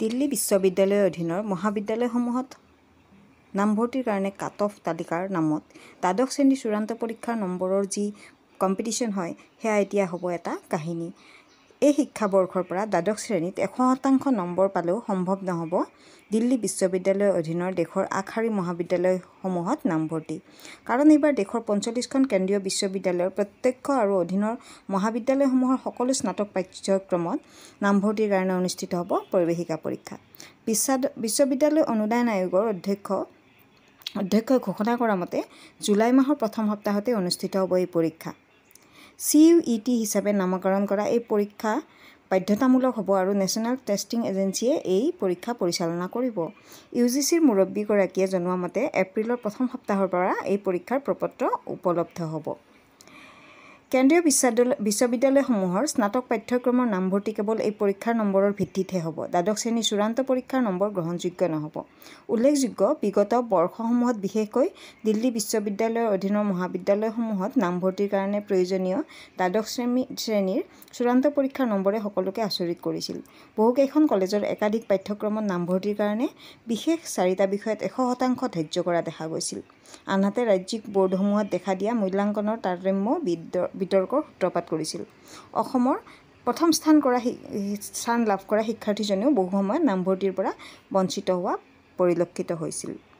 দিল্লী বিশ্ববিদ্যালয়ৰ অধীনৰ মহাবিদ্যালয়সমূহত নামভৰ্তিৰ কাৰণে কাট অফ তালিকাৰ নামত দ্বাদশ শ্ৰেণীৰ চূড়ান্ত পৰীক্ষাৰ নম্বৰৰ যি কম্পিটিশ্যন হয় সেয়া এতিয়া হ'ব এটা কাহিনী এই শিক্ষাবৰ্ষৰ পৰা দ্বাদশ শ্ৰেণীত এশ শতাংশ নম্বৰ পালেও সম্ভৱ নহ'ব দিল্লী বিশ্ববিদ্যালয়ৰ অধীনৰ দেশৰ আগশাৰী মহাবিদ্যালয়সমূহত নামভৰ্তি কাৰণ এইবাৰ দেশৰ পঞ্চল্লিছখন কেন্দ্ৰীয় বিশ্ববিদ্যালয়ৰ প্ৰত্যক্ষ আৰু অধীনৰ মহাবিদ্যালয়সমূহৰ সকলো স্নাতক পাঠ্যক্ৰমত নামভৰ্তিৰ কাৰণে অনুষ্ঠিত হ'ব পৰিৱেশিকা পৰীক্ষা বিশ্বাদ বিশ্ববিদ্যালয় অনুদান আয়োগৰ অধ্যক্ষ অধ্যক্ষই ঘোষণা কৰা মতে জুলাই মাহৰ প্ৰথম সপ্তাহতে অনুষ্ঠিত হ'ব এই পৰীক্ষা চি ইউ ই টি হিচাপে নামাকৰণ কৰা এই পৰীক্ষা বাধ্যতামূলক হ'ব আৰু নেশ্যনেল টেষ্টিং এজেঞ্চিয়ে এই পৰীক্ষা পৰিচালনা কৰিব ইউ জি চিৰ মুৰব্বীগৰাকীয়ে জনোৱা মতে এপ্ৰিলৰ প্ৰথম সপ্তাহৰ পৰা এই পৰীক্ষাৰ প্ৰপত্ৰ উপলব্ধ হ'ব কেন্দ্ৰীয় বিশ্ববিদ্যালয় বিশ্ববিদ্যালয়সমূহৰ স্নাতক পাঠ্যক্ৰমৰ নামভৰ্তি কেৱল এই পৰীক্ষাৰ নম্বৰৰ ভিত্তিতহে হ'ব দ্বাদশ শ্ৰেণীৰ চূড়ান্ত পৰীক্ষাৰ নম্বৰ গ্ৰহণযোগ্য নহ'ব উল্লেখযোগ্য বিগত বৰ্ষসমূহত বিশেষকৈ দিল্লী বিশ্ববিদ্যালয়ৰ অধীনৰ মহাবিদ্যালয়সমূহত নামভৰ্তিৰ কাৰণে প্ৰয়োজনীয় দ্বাদশ শ্ৰেণী শ্ৰেণীৰ চূড়ান্ত পৰীক্ষাৰ নম্বৰে সকলোকে আচৰিত কৰিছিল বহুকেইখন কলেজৰ একাধিক পাঠ্যক্ৰমত নামভৰ্তিৰ কাৰণে বিশেষ চাৰিটা বিষয়ত এশ শতাংশ ধৈৰ্য কৰা দেখা গৈছিল আনহাতে ৰাজ্যিক বোৰ্ডসমূহত দেখা দিয়া মূল্যাংকনৰ তাৰতম্য বিদ্য বিতৰ্কৰ সূত্ৰপাত কৰিছিল অসমৰ প্ৰথম স্থান কৰা স্থান লাভ কৰা শিক্ষাৰ্থীজনেও বহু সময়ত নামভৰ্তিৰ পৰা বঞ্চিত হোৱা পৰিলক্ষিত হৈছিল